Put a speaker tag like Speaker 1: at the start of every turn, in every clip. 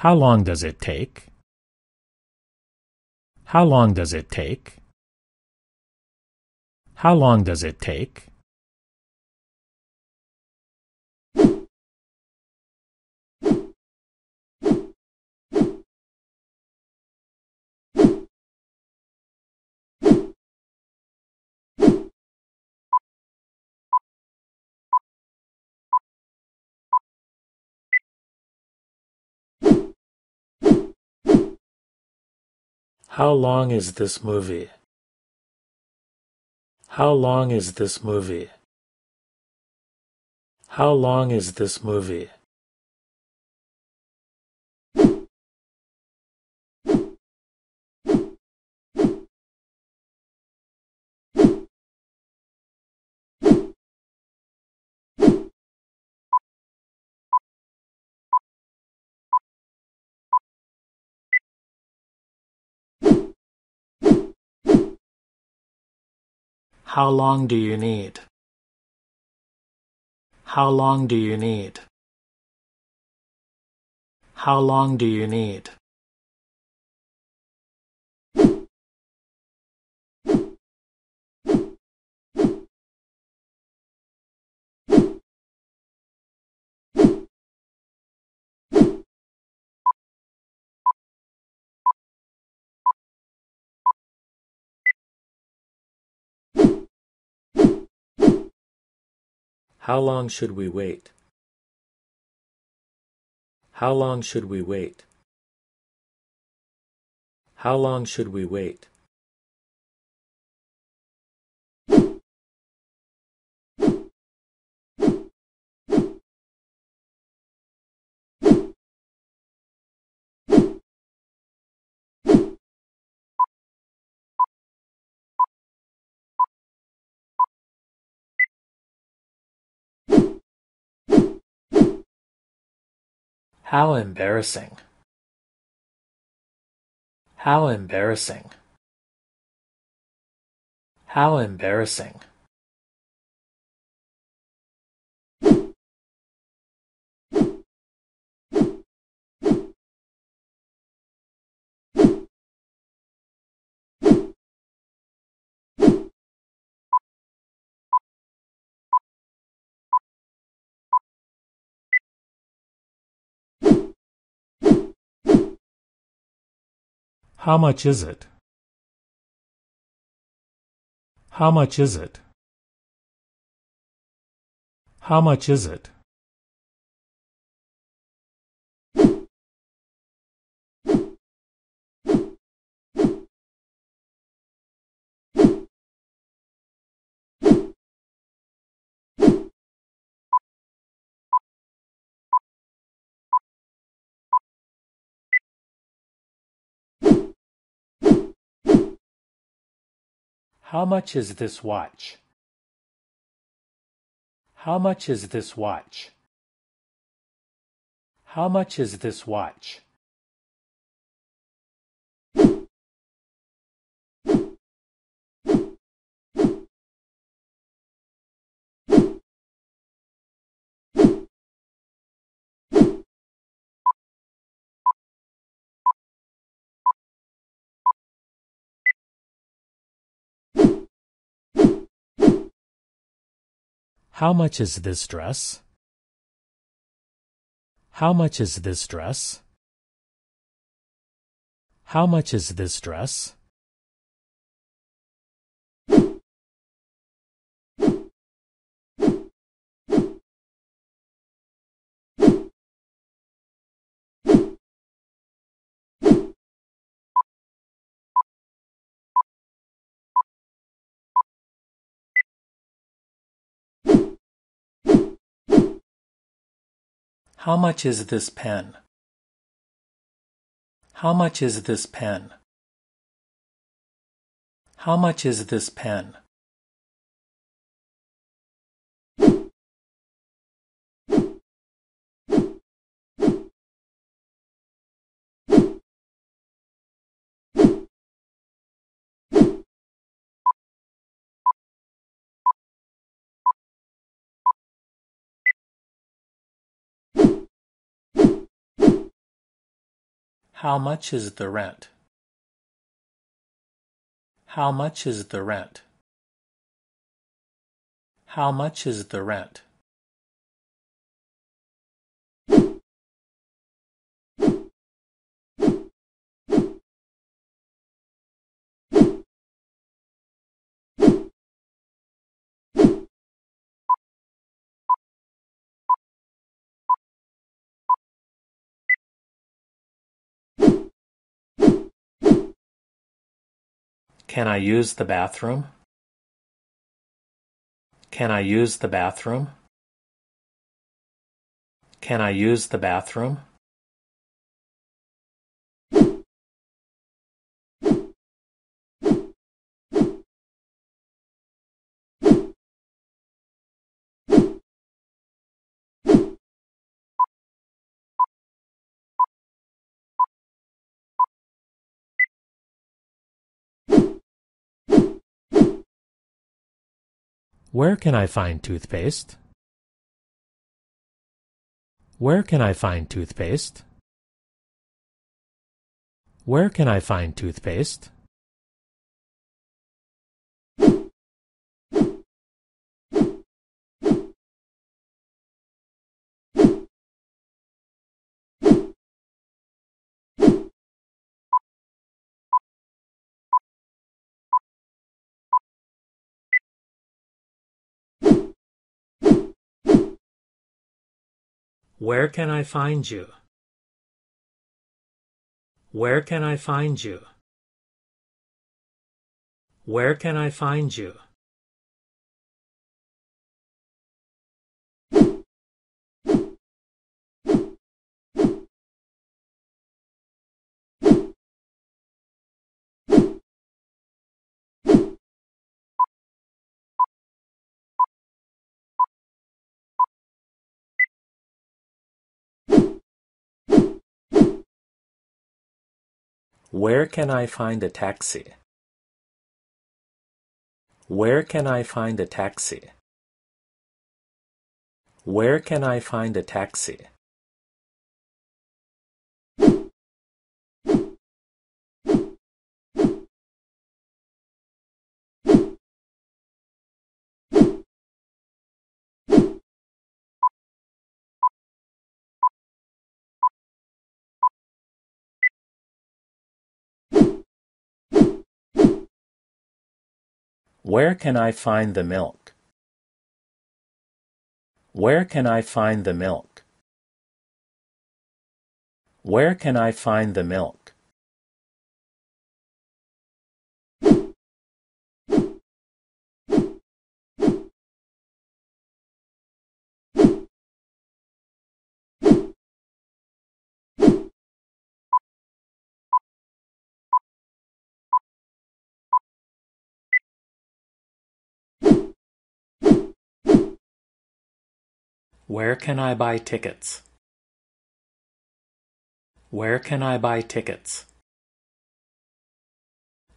Speaker 1: How long does it take? How long does it take? How long does it take? How long is this movie? How long is this movie? How long is this movie? How long do you need? How long do you need? How long do you need? How long should we wait? How long should we wait? How long should we wait? How embarrassing! How embarrassing! How embarrassing! How much is it? How much is it? How much is it? How much is this watch? How much is this watch? How much is this watch? How much is this dress? How much is this dress? How much is this dress? How much is this pen? How much is this pen? How much is this pen? How much is the rent? How much is the rent? How much is the rent? Can I use the bathroom? Can I use the bathroom? Can I use the bathroom? Where can I find toothpaste? Where can I find toothpaste? Where can I find toothpaste? Where can I find you? Where can I find you? Where can I find you? Where can I find a taxi? Where can I find a taxi? Where can I find a taxi? Where can I find the milk? Where can I find the milk? Where can I find the milk? Where can I buy tickets? Where can I buy tickets?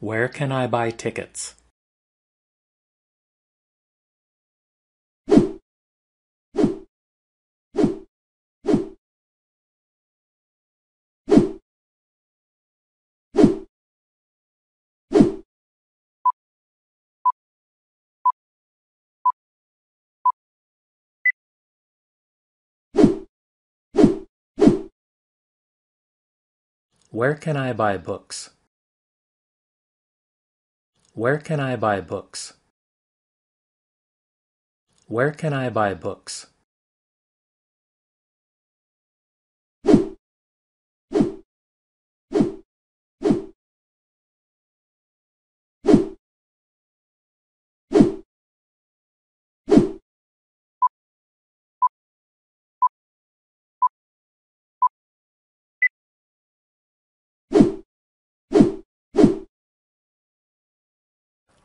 Speaker 1: Where can I buy tickets? Where can I buy books? Where can I buy books? Where can I buy books?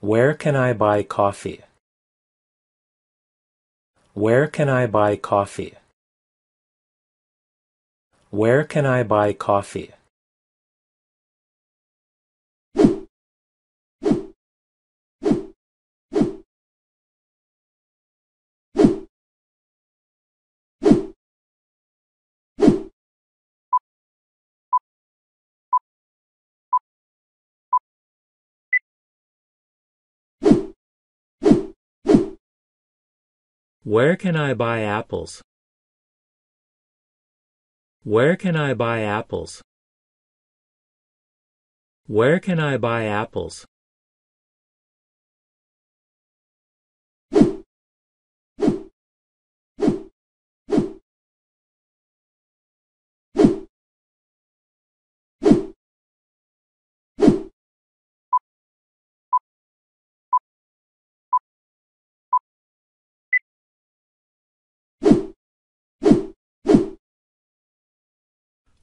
Speaker 1: Where can I buy coffee? Where can I buy coffee? Where can I buy coffee? Where can I buy apples? Where can I buy apples? Where can I buy apples?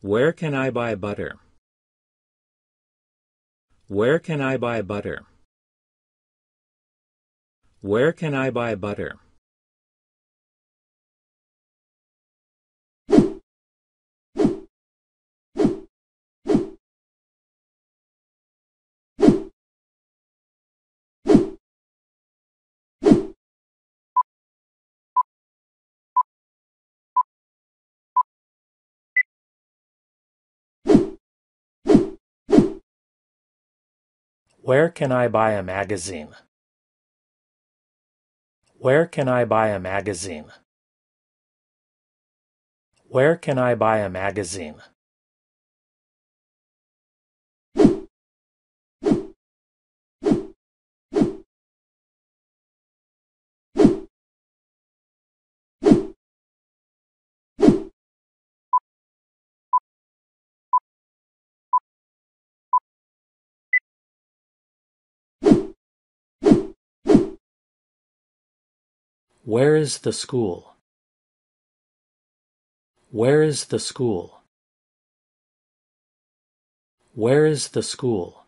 Speaker 1: Where can I buy butter? Where can I buy butter? Where can I buy butter? Where can I buy a magazine? Where can I buy a magazine? Where can I buy a magazine? Where is the school? Where is the school? Where is the school?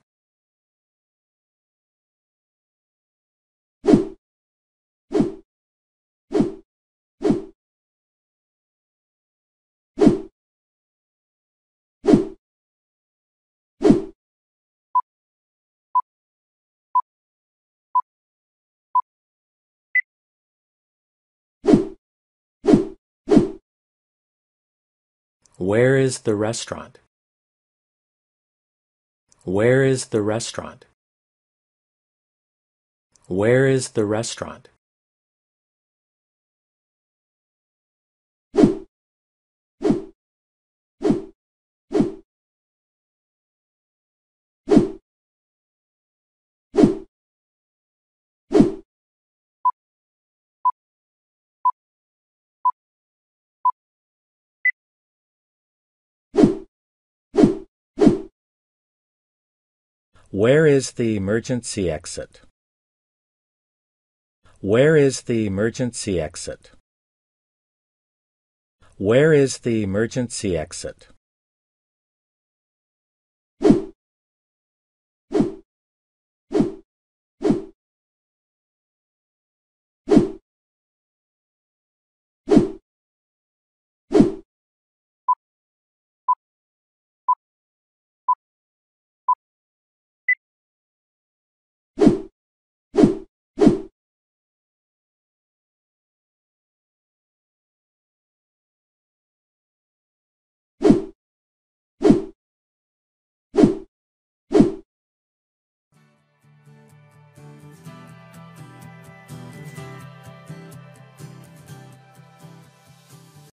Speaker 1: Where is the restaurant? Where is the restaurant? Where is the restaurant? Where is the emergency exit? Where is the emergency exit? Where is the emergency exit?